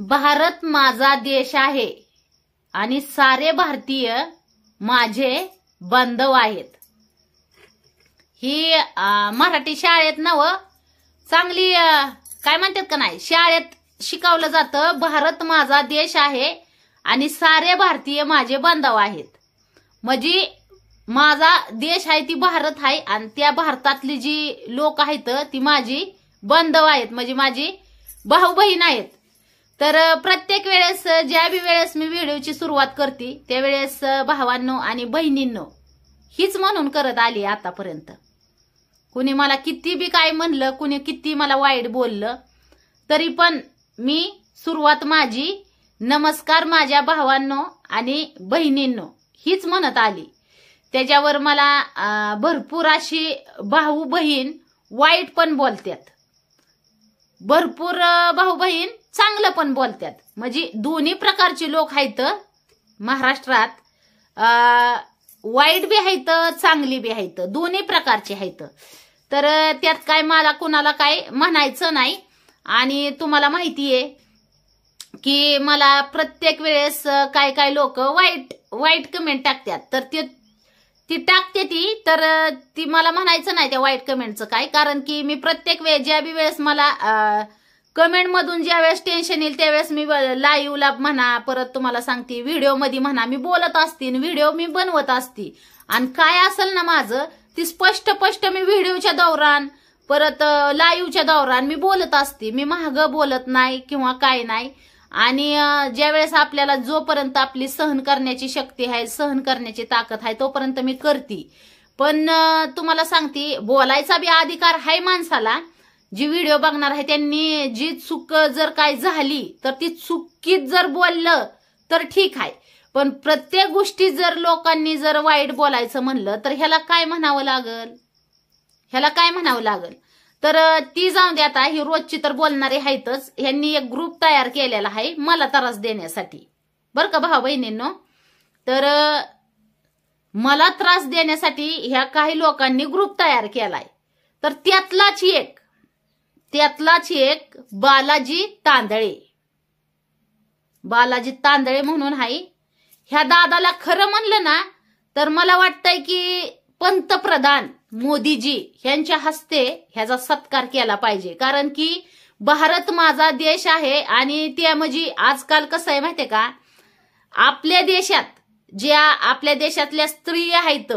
भारत माझा देश आहे आणि सारे भारतीय माझे बांधव आहेत ही मराठी शाळेत ना चांगली काय म्हणतात का नाही शाळेत शिकवलं जातं भारत माझा देश आहे आणि सारे भारतीय माझे बांधव आहेत म्हणजे माझा देश आहे ती भारत आहे आणि त्या भारतातली जी लोक आहेत ती माझी बांधव आहेत म्हणजे माझी भाऊ बहीण आहेत तर प्रत्येक वेळेस ज्या बी वेळेस मी व्हिडिओची सुरुवात करते त्यावेळेस भावांनो आणि बहिणींनो हीच म्हणून करत आली आतापर्यंत कुणी मला किती बी काय म्हणलं कुणी किती मला वाईट बोललं तरी पण मी सुरुवात माझी नमस्कार माझ्या भावांनो आणि बहिणींनो हीच म्हणत आली त्याच्यावर मला भरपूर अशी भाऊ बहीण वाईट पण बोलतात भरपूर भाऊ बहीण चांगलं पण बोलतात म्हणजे दोन्ही प्रकारचे लोक आहेत महाराष्ट्रात वाईट बी आहेत चांगली बी आहेत दोन्ही प्रकारचे आहेत तर त्यात काय मला कोणाला काय म्हणायचं नाही आणि तुम्हाला माहिती आहे की मला प्रत्येक वेळेस काय काय लोक वाईट वाईट कमेंट टाकतात तर ते ती टाकते ती तर ती मला म्हणायचं नाही त्या वाईट कमेंटचं काय कारण की मी प्रत्येक वेळेस ज्या बी वेळेस मला कमेंटमधून ज्यावेळेस टेन्शन येईल त्यावेळेस मी लाईव्हला म्हणा परत तुम्हाला सांगते व्हिडिओमध्ये म्हणा मी बोलत असते व्हिडिओ मी बनवत असते आणि काय असेल ना माझं ती स्पष्ट स्पष्ट मी व्हिडिओच्या दौरान परत लाईव्हच्या दौरान मी बोलत असते मी महाग बोलत नाही किंवा काय नाही आणि ज्यावेळेस आपल्याला जोपर्यंत आपली सहन करण्याची शक्ती आहे सहन करण्याची ताकद आहे तोपर्यंत मी करते पण तुम्हाला सांगते बोलायचा बी अधिकार आहे माणसाला जी व्हिडिओ बघणार आहे त्यांनी जी चूक जर काय झाली तर ती चुकीत जर बोललं तर ठीक आहे पण प्रत्येक गोष्टी जर लोकांनी जर वाईट बोलायचं म्हणलं तर ह्याला काय म्हणावं लागल ह्याला काय म्हणावं लागल तर ती जाऊन दे आता ही रोजची तर बोलणारी आहेतच ह्यांनी एक ग्रुप तयार केलेला आहे मला त्रास देण्यासाठी बरं का भाऊ बहिणींनो तर मला त्रास देण्यासाठी ह्या काही लोकांनी ग्रुप तयार केलाय तर त्यातलाच एक त्यातलाच एक बालाजी तांदळे बालाजी तांदळे म्हणून हाय ह्या दादाला खरं म्हणलं ना तर मला वाटतंय की पंतप्रधान मोदीजी यांच्या हस्ते ह्याचा सत्कार केला पाहिजे कारण की भारत माझा देश आहे आणि त्या म्हणजे आजकाल कसं आहे माहितीये का आपल्या देशात ज्या आपल्या देशातल्या स्त्रिया आहेत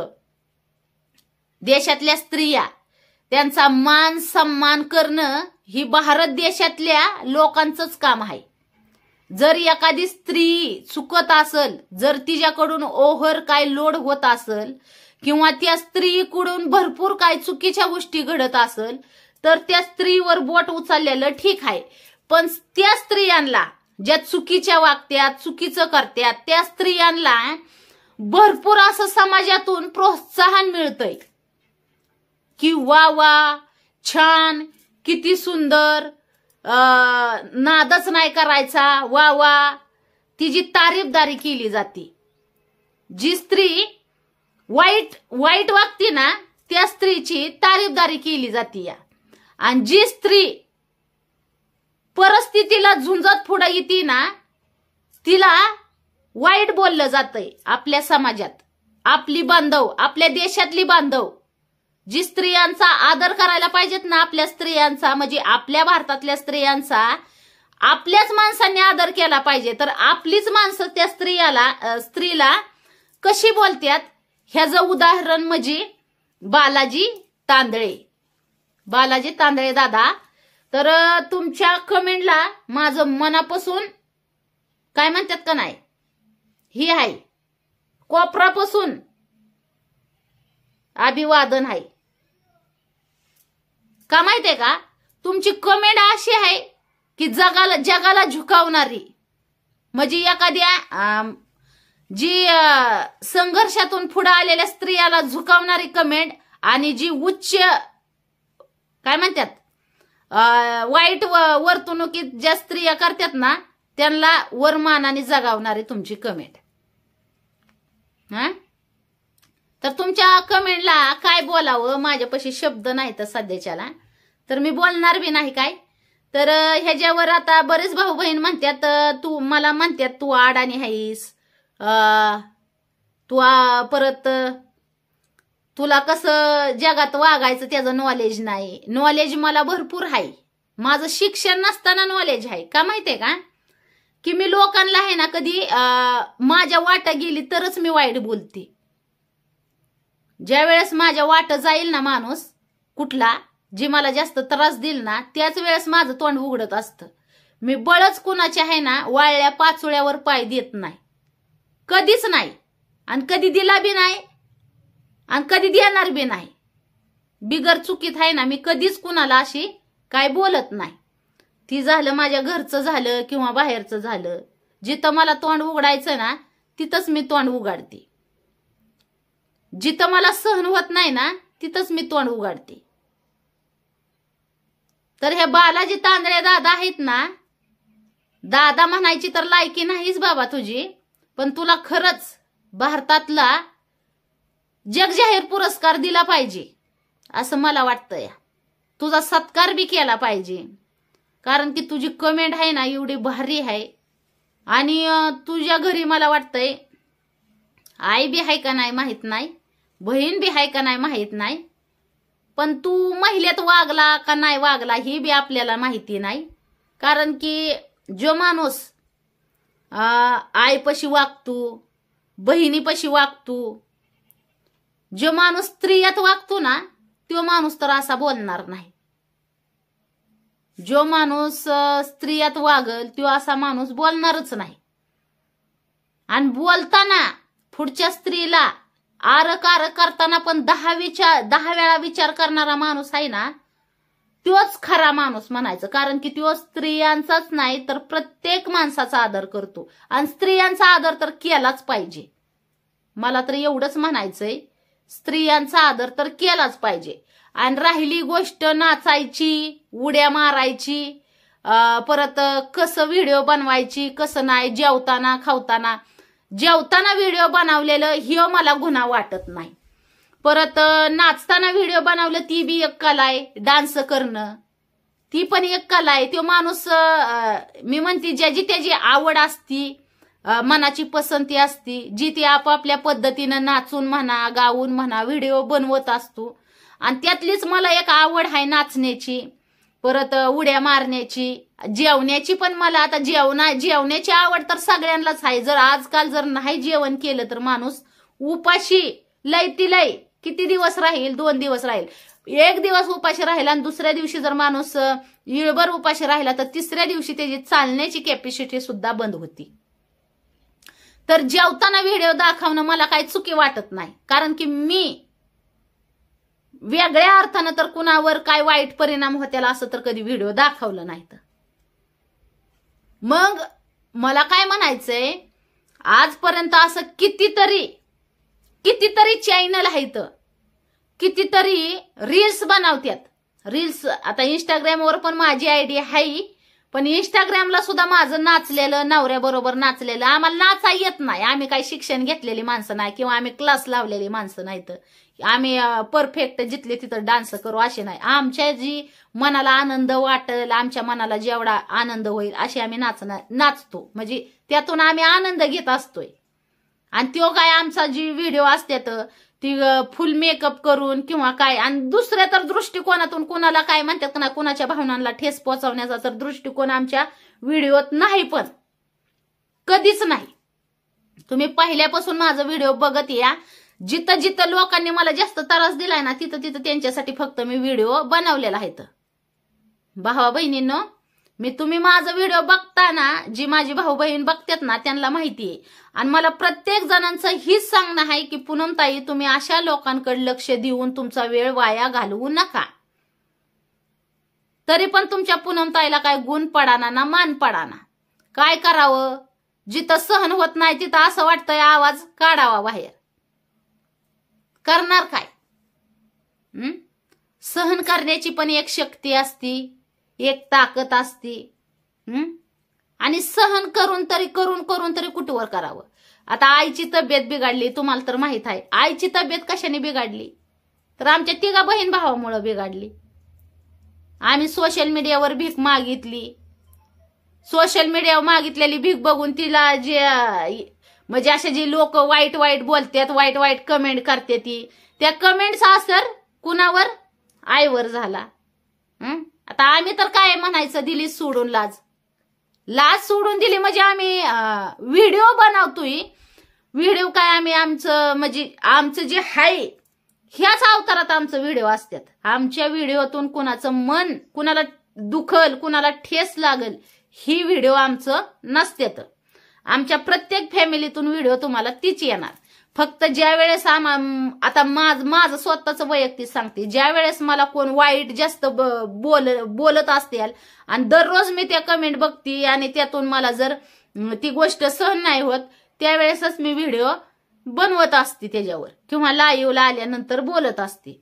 देशातल्या स्त्रिया त्यांचा मान सन्मान करणं ही भारत देशातल्या लोकांचंच काम आहे जर एखादी स्त्री चुकत असल जर तिच्याकडून ओहर काय लोड होत असल किंवा त्या स्त्रीकडून भरपूर काय चुकीच्या गोष्टी घडत असल तर त्या स्त्रीवर बोट उचललेलं ठीक आहे पण त्या स्त्रियांना ज्या चुकीच्या वागत्या चुकीचं करत्यात त्या स्त्रियांना भरपूर असं समाजातून प्रोत्साहन मिळतंय की वा वा छान किती सुंदर नादच नाही करायचा वा वा तिची तारीफदारी केली जाते जी स्त्री वाईट वाईट वागते ना त्या स्त्रीची तारीफदारी केली जाते या आणि जी स्त्री परिस्थितीला झुंजत पुढे येते ना तिला वाईट बोललं जातंय आपल्या समाजात आपली बांधव आपल्या देशातली बांधव जी स्त्रियांचा आदर करायला पाहिजेत ना आपल्या स्त्रियांचा म्हणजे आपल्या भारतातल्या स्त्रियांचा आपल्याच माणसांनी आदर केला पाहिजे तर आपलीच माणसं त्या स्त्रियाला स्त्रीला कशी बोलत्यात ह्याचं उदाहरण म्हणजे बालाजी तांदळे बालाजी तांदळे दादा तर तुमच्या कमेंटला माझं मनापासून काय म्हणतात का नाही ही आहे कोपरापासून अभिवादन आहे का माहितीये का तुमची कमेंट अशी आहे की जगाला जगाला झुकावणारी म्हणजे एखाद्या जी संघर्षातून पुढे आलेल्या स्त्रियाला झुकावणारी कमेंट आणि जी उच्च काय म्हणतात वाईट वर्तणुकीत ज्या स्त्रिया करतात ना त्यांना वरमानाने जगावणारी तुमची कमेंट हा तर तुमच्या कमेंटला काय बोलावं माझ्यापाशी शब्द नाही तर सध्याच्याला तर मी बोलणार बी नाही काय तर ह्याच्यावर आता बरेच भाऊ बहीण म्हणतात तू मला म्हणतात तू आडाणी आहेस तू परत तुला कसं जगात वागायचं त्याचं नॉलेज नाही नॉलेज मला भरपूर आहे माझं शिक्षण नसताना नॉलेज आहे का माहितीये का की मी लोकांना आहे ना कधी माझ्या वाटा गेली तरच मी वाईट बोलते ज्या वेळेस माझ्या वाट जाईल ना माणूस कुठला जी मला जास्त त्रास देईल ना त्याच वेळेस माझं तोंड उघडत असतं मी बळच कुणाच्या आहे ना वाळल्या पाचोळ्यावर पाय देत नाही कधीच नाही आणि कधी दिला बी नाही आणि कधी देणार बी नाही बिगर चुकीत आहे ना मी कधीच कुणाला अशी काय बोलत नाही ती झालं माझ्या घरचं झालं किंवा बाहेरचं झालं जिथं मला तोंड उघडायचं ना तिथंच मी तोंड उघडते जिथं मला सहन होत नाही ना तिथंच मी तोंड उघडते तर हे बालाजी तांदळे दादा आहेत ना दादा म्हणायची तर लायकी नाहीच बाबा तुझी पण तुला खरंच भारतातला जगजाहीर पुरस्कार दिला पाहिजे असं मला वाटतंय तुझा सत्कार बी केला पाहिजे कारण की तुझी कमेंट आहे ना एवढी भारी आहे आणि तुझ्या घरी मला वाटतंय आई बी आहे का नाही माहीत नाही बहीण बी आहे का नाही माहीत नाही पण तू महिलेत वागला का नाही वागला ही बी आपल्याला माहिती नाही कारण की जो माणूस आईपाशी वागतो बहिणीपाशी वागतो जो माणूस स्त्रियात वागतो ना तो माणूस तर असा बोलणार नाही जो माणूस स्त्रियात वागल तो असा माणूस बोलणारच नाही आणि बोलताना पुढच्या स्त्रीला आर कार करताना पण दहा विचार दहा वेळा विचार करणारा माणूस आहे ना तोच खरा माणूस म्हणायचं कारण की तो स्त्रियांचाच नाही तर प्रत्येक माणसाचा आदर करतो आणि स्त्रियांचा आदर तर केलाच पाहिजे मला तर एवढंच म्हणायचंय स्त्रियांचा आदर तर केलाच पाहिजे आणि राहिली गोष्ट नाचायची उड्या मारायची परत कसं व्हिडिओ बनवायची कसं नाही जेवताना खावताना जेवताना व्हिडिओ बनवलेलं ही मला गुन्हा वाटत नाही परत नाचताना व्हिडिओ बनवलं ती बी एक कला आहे डान्स करणं ती पण एक कला आहे तो माणूस मी म्हणते ज्याची त्याची आवड असती मनाची पसंती असती जी ती आपापल्या पद्धतीनं नाचून म्हणा गाऊन म्हणा व्हिडिओ बनवत असतो आणि त्यातलीच मला एक आवड आहे नाचण्याची परत उड्या मारण्याची जेवण्याची पण मला आता जेवणा जेवण्याची आवड तर सगळ्यांनाच आहे जर आजकाल जर नाही जेवण केलं तर माणूस उपाशी लय ती लय किती दिवस राहील दोन दिवस राहील एक दिवस उपाशी राहिला आणि दुसऱ्या दिवशी जर माणूस इळभर उपाशी राहिला तर तिसऱ्या दिवशी त्याची चालण्याची कॅपॅसिटी सुद्धा बंद होती तर जेवताना व्हिडिओ दाखवणं मला काही चुकी वाटत नाही कारण की मी वेगळ्या अर्थानं तर कुणावर काय वाईट परिणाम होत्याला असं तर कधी व्हिडिओ दाखवलं नाहीत मग मला काय म्हणायचंय आजपर्यंत असं कितीतरी कितीतरी चॅनल आहेत कितीतरी रील्स बनवत्यात रील्स आता इंस्टाग्रामवर पण माझी आयडिया आहे पण इंस्टाग्रामला सुद्धा माझं नाचलेलं नवऱ्याबरोबर नाचलेलं आम्हाला नाचा येत नाही आम्ही काही शिक्षण घेतलेली माणसं नाही किंवा आम्ही क्लास लावलेली माणसं नाहीत आम्ही परफेक्ट जिथले तिथं डान्स करू असे नाही आमच्या जी मनाला आनंद वाटेल आमच्या मनाला जेवढा आनंद होईल असे आम्ही नाचणार नाचतो म्हणजे त्यातून आम्ही आनंद घेत असतोय आणि तो काय आमचा जी व्हिडिओ असतात ती फुल मेकअप करून किंवा काय आणि दुसऱ्या तर दृष्टिकोनातून कोणाला काय म्हणतात ना कोणाच्या भावनांना ठेस पोहोचवण्याचा तर दृष्टिकोन आमच्या व्हिडिओत नाही पण कधीच नाही तुम्ही पहिल्यापासून माझा व्हिडिओ बघत या जिथं जिथं लोकांनी मला जास्त त्रास दिलाय ना तिथं तिथं त्यांच्यासाठी फक्त मी व्हिडिओ बनवलेला आहे भावा बहिणींनो मी तुम्ही माझा व्हिडिओ बघता ना जी माझी भाऊ बहीण बघतात ना त्यांना माहिती आहे आणि मला प्रत्येक जणांचं हीच सांगणं आहे की पुनमताई तुम्ही अशा लोकांकडे लक्ष देऊन तुमचा वेळ वाया घालवू नका तरी पण तुमच्या पुनमताईला काय गुण पडाना ना मान पडाना काय करावं जिथं सहन होत नाही तिथं असं वाटतंय आवाज काढावा बाहेर करणार काय सहन करण्याची पण एक शक्ती असती एक ताकद असती आणि सहन करून तरी करून करून तरी कुठवर करावं आता आईची तब्येत बिघडली तुम्हाला तर माहित आहे आईची तब्येत कशाने बिघडली तर आमच्या तिघा बहीण भावामुळं बिघडली आम्ही सोशल मीडियावर भीक मागितली सोशल मीडियावर मागितलेली भीक बघून तिला जे म्हणजे असे जे लोक वाईट वाईट बोलतात वाईट वाईट कमेंट करते ती त्या कमेंटचा असर कुणावर आईवर झाला आता आम्ही तर काय म्हणायचं दिली सोडून लाज लाज सोडून दिली म्हणजे आम्ही व्हिडिओ बनवतोय व्हिडिओ काय आम्ही आमचं म्हणजे आमचं जे हाय ह्याच अवतारात आमचं व्हिडिओ असतात आमच्या व्हिडिओतून कुणाचं मन कुणाला दुखल कुणाला ठेस लागल ही व्हिडिओ आमचं नसतात आमच्या प्रत्येक फॅमिलीतून व्हिडिओ तुम्हाला तीच येणार फक्त ज्या वेळेस आता माझ माझं स्वतःच वैयक्तिक सांगते ज्या वेळेस मला कोण वाईट जास्त बोल बोलत असतील आणि दररोज मी त्या कमेंट बघते आणि त्यातून मला जर ती गोष्ट सहन नाही होत त्यावेळेसच मी व्हिडिओ बनवत असते त्याच्यावर किंवा लाईव्हला आल्यानंतर बोलत असते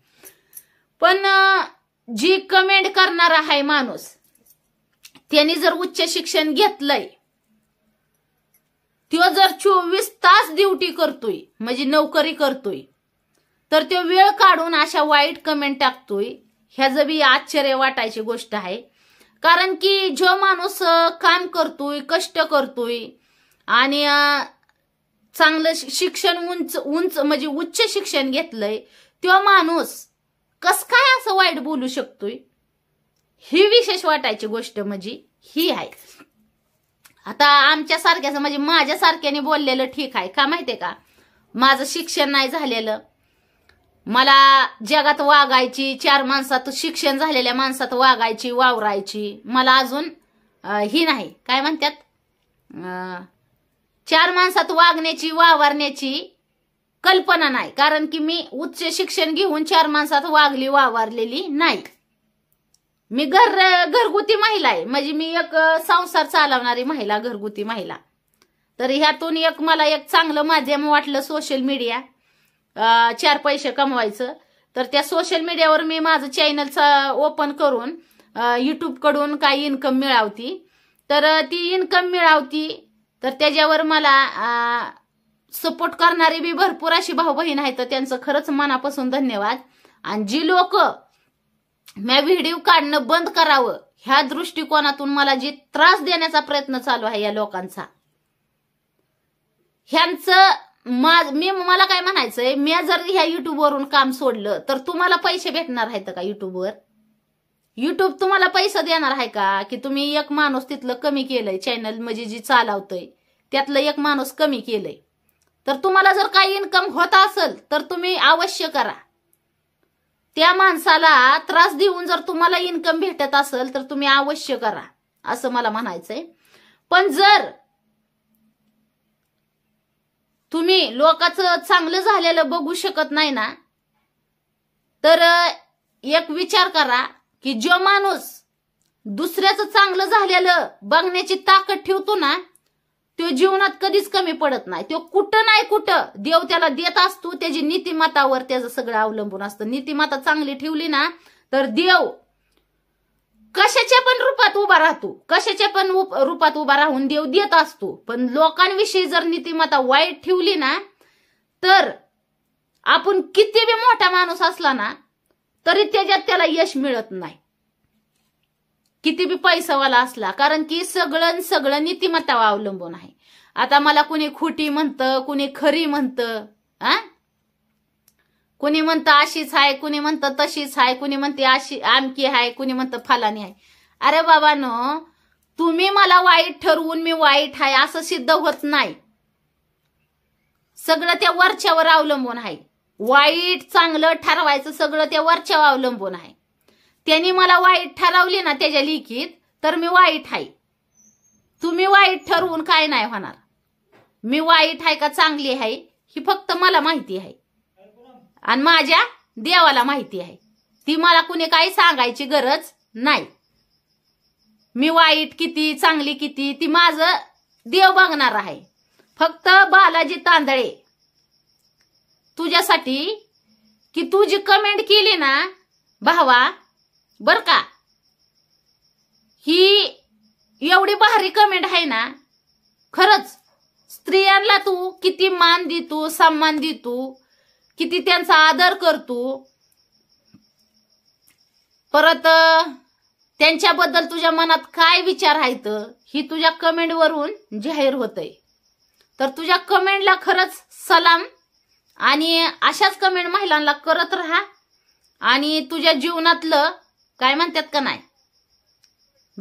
पण जी कमेंट करणारा आहे माणूस त्यांनी जर उच्च शिक्षण घेतलंय तो जर चोवीस तास ड्युटी करतोय म्हणजे नोकरी करतोय तर तो वेळ काढून अशा वाईट कमेंट टाकतोय ह्याचं बी आश्चर्य वाटायची गोष्ट आहे कारण की जो माणूस काम करतोय कष्ट करतोय आणि चांगलं शिक्षण उंच उंच म्हणजे उच्च शिक्षण घेतलंय तो माणूस कस काय असं वाईट बोलू शकतोय ही विशेष वाटायची गोष्ट म्हणजे ही आहे आता आमच्या सारख्याचं म्हणजे माझ्यासारख्याने बोललेलं ठीक आहे का माहितीये का माझं शिक्षण नाही झालेलं मला जगात वागायची चार माणसात शिक्षण झालेल्या माणसात वागायची वावरायची मला अजून ही नाही काय म्हणतात चार माणसात वागण्याची वावरण्याची कल्पना नाही कारण की मी उच्च शिक्षण घेऊन चार माणसात वागली वावरलेली नाही मी घर घरगुती महिला आहे म्हणजे मी एक संसार चालवणारी महिला घरगुती महिला तर ह्यातून एक मला एक चांगलं माध्यम वाटलं सोशल मीडिया चार पैसे कमवायचं तर त्या सोशल मीडियावर मी माझं चॅनल ओपन करून कडून काही इन्कम मिळावती तर ती इन्कम मिळावती तर त्याच्यावर मला सपोर्ट करणारी बी भरपूर अशी भाऊ बहीण आहेत तर त्यांचं खरंच मनापासून धन्यवाद आणि जी लोक मी व्हिडिओ काढणं बंद करावं ह्या दृष्टिकोनातून मला जे त्रास देण्याचा प्रयत्न चालू आहे या लोकांचा ह्यांचं मी मला काय म्हणायचंय मी जर ह्या युट्यूबवरून काम सोडलं तर तुम्हाला पैसे भेटणार आहेत का युट्यूबवर युट्यूब तुम्हाला पैसा देणार आहे का की तुम्ही एक माणूस तिथलं कमी केलंय चॅनल म्हणजे जी चालवतंय त्यातलं एक माणूस कमी केलंय तर तुम्हाला जर काही इन्कम होत असेल तर तुम्ही अवश्य करा त्या माणसाला त्रास देऊन जर तुम्हाला इन्कम भेटत असेल तर तुम्ही अवश्य करा असं मला म्हणायचंय पण जर तुम्ही लोकांचं चांगलं झालेलं बघू शकत नाही ना तर एक विचार करा की जो माणूस दुसऱ्याचं चांगलं झालेलं बघण्याची ताकद ठेवतो ना तो जीवनात कधीच कमी पडत नाही तो कुठं नाही कुठं देव त्याला देत असतो त्याची नीतिमतावर त्याचं सगळं अवलंबून असतं नीतिमाता चांगली ठेवली ना तर देव कशाच्या पण रूपात उभा राहतो कशाच्या पण रूपात उभा राहून देव देत असतो पण लोकांविषयी जर नीतिमाता वाईट ठेवली ना तर आपण किती बी मोठा माणूस असला ना तरी त्याच्यात त्याला यश मिळत नाही किती बी पैसावाला असला कारण की सगळं सगळं नीतिमत्तावर अवलंबून आहे आता मला कुणी खोटी म्हणतं कुणी खरी म्हणतं आ कुणी म्हणतं अशीच आहे कुणी म्हणतं तशीच आहे कुणी म्हणते अशी आमकी आहे कुणी म्हणतं फलानी आहे अरे बाबानो तुम्ही मला वाईट ठरवून मी वाईट आहे असं सिद्ध होत नाही सगळं त्या वरच्यावर अवलंबून आहे वाईट चांगलं ठरवायचं सगळं त्या वरच्यावर अवलंबून आहे त्यांनी मला वाईट ठरवली ना त्याच्या लिखित तर मी वाईट आहे तुम्ही वाईट ठरवून काय नाही होणार मी वाईट आहे का चांगली आहे ही फक्त मला माहिती आहे आणि माझ्या देवाला माहिती आहे ती मला कुणी काही सांगायची गरज नाही मी वाईट किती चांगली किती ती माझं देव बघणार आहे फक्त बालाजी तांदळे तुझ्यासाठी की तुझी कमेंट केली ना भावा बर का ही एवढी भारी कमेंट आहे ना खरच स्त्रियांना तू किती मान देतो सम्मान देतो किती त्यांचा आदर करतो परत त्यांच्याबद्दल तुझ्या मनात काय विचार आहेत ही तुझ्या कमेंटवरून जाहीर होतंय तर तुझ्या कमेंटला खरंच सलाम आणि अशाच कमेंट महिलांना करत राहा आणि तुझ्या जीवनातलं काय म्हणतात का नाही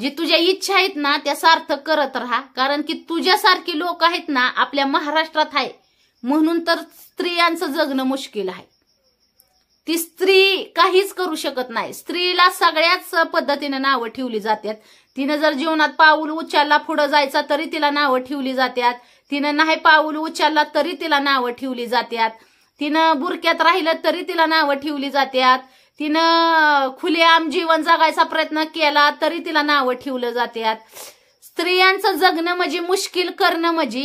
जी तुझ्या इच्छा आहेत ना त्या सार्थक करत राहा कारण की तुझ्यासारखी लोक आहेत ना आपल्या महाराष्ट्रात आहे म्हणून तर स्त्रियांचं जगणं मुश्किल आहे ती स्त्री काहीच करू शकत नाही स्त्रीला सगळ्याच पद्धतीनं नावं ठेवली जातात तिनं जर जीवनात पाऊल उचलला पुढं जायचा तरी तिला नावं ठेवली जातात तिनं नाही पाऊल उचलला तरी तिला नावं ठेवली जातात तिनं बुरक्यात राहिलं तरी तिला नावं ठेवली जातात तिनं खुलेआम जीवन जगायचा प्रयत्न केला तरी तिला नावं ठेवलं जातात स्त्रियांचं जगणं म्हणजे मुश्किल करणं म्हणजे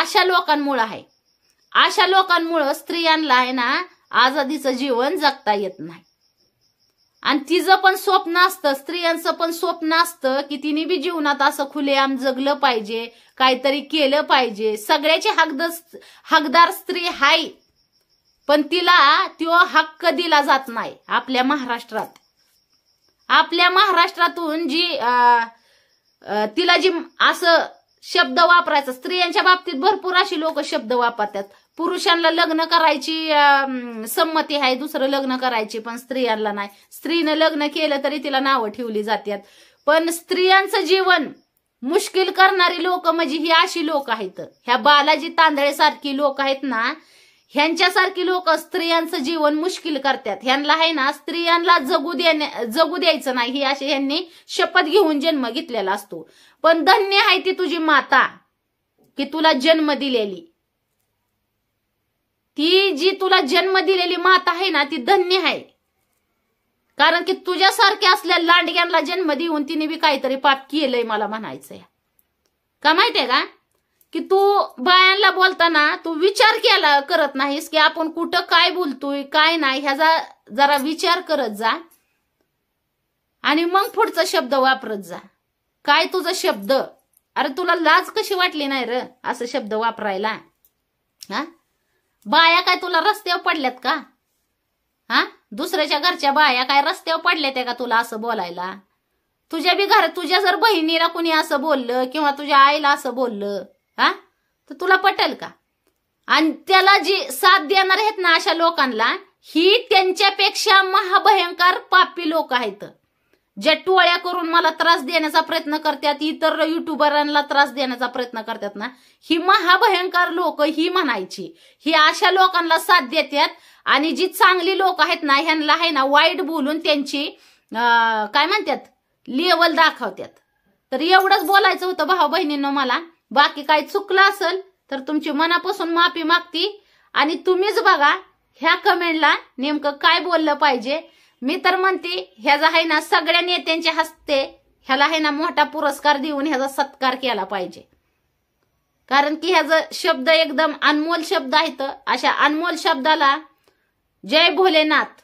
अशा लोकांमुळं आहे अशा लोकांमुळं स्त्रियांना आहे ना आजादीचं जीवन जगता येत नाही आणि तिचं पण स्वप्न असतं स्त्रियांचं पण स्वप्न असतं की तिने बी जीवनात असं खुलेआम जगलं पाहिजे काहीतरी केलं पाहिजे सगळ्याचे हकद हकदार स्त्री हाय पण तिला तो हक्क दिला जात नाही आपल्या महाराष्ट्रात आपल्या महाराष्ट्रातून जी तिला जी असं शब्द वापरायचं स्त्रियांच्या बाबतीत भरपूर अशी लोक शब्द वापरतात पुरुषांना लग्न करायची संमती आहे दुसरं लग्न करायची पण स्त्रियांना नाही स्त्रीनं लग्न केलं तरी तिला नावं ठेवली जातात पण स्त्रियांचं जीवन मुश्किल करणारी लोक म्हणजे ही अशी लोक आहेत ह्या बालाजी तांदळेसारखी लोक आहेत ना ह्यांच्यासारखी लोक स्त्रियांचं जीवन मुश्किल करतात ह्यांना आहे ना स्त्रियांना जगू देण्या जगू द्यायचं नाही ही असे ह्यांनी शपथ घेऊन जन्म घेतलेला असतो पण धन्य आहे ती तुझी माता की तुला जन्म दिलेली ती जी तुला जन्म दिलेली माता आहे ना ती धन्य आहे कारण की तुझ्यासारख्या असल्या लांडग्यांना जन्म देऊन तिने बी काहीतरी पाप केलंय मला म्हणायचंय का माहितीये का की तू बायांना बोलताना तू विचार केला करत नाहीस की आपण कुठं काय बोलतोय काय नाही ह्याचा जरा विचार करत जा आणि मग पुढचा शब्द वापरत जा काय तुझा शब्द अरे तुला लाज कशी वाटली नाही र असं शब्द वापरायला हा बाया काय तुला रस्त्यावर पडल्यात का हा दुसऱ्याच्या घरच्या बाया काय रस्त्यावर पडल्यात का तुला असं बोलायला तुझ्या बी घर तुझ्या जर बहिणीला कुणी असं बोललं किंवा तुझ्या आईला असं बोललं हा तर तुला पटेल का आणि त्याला जी साथ देणार आहेत ना अशा लोकांना ही त्यांच्यापेक्षा महाभयंकर पापी लोक आहेत ज्या टोळ्या करून मला त्रास देण्याचा प्रयत्न करतात इतर युट्यूबरांना त्रास देण्याचा प्रयत्न करतात ना ही महाभयंकर लोक ही म्हणायची ही अशा लोकांना साथ देतात आणि जी चांगली लोक आहेत ना ह्यांना आहे ना वाईट बोलून त्यांची काय म्हणतात लेवल दाखवतात तर एवढंच बोलायचं होतं भाऊ बहिणींना मला बाकी काय चुकलं असेल तर तुमची मनापासून माफी मागती आणि तुम्हीच बघा ह्या कमेंटला नेमकं काय बोललं पाहिजे मी तर म्हणते ह्याचा आहे ना सगळ्या नेत्यांच्या हस्ते ह्याला आहे ना मोठा पुरस्कार देऊन ह्याचा सत्कार केला पाहिजे कारण की ह्याचा शब्द एकदम अनमोल शब्द आहेत अशा अनमोल शब्दाला जय भोलेनाथ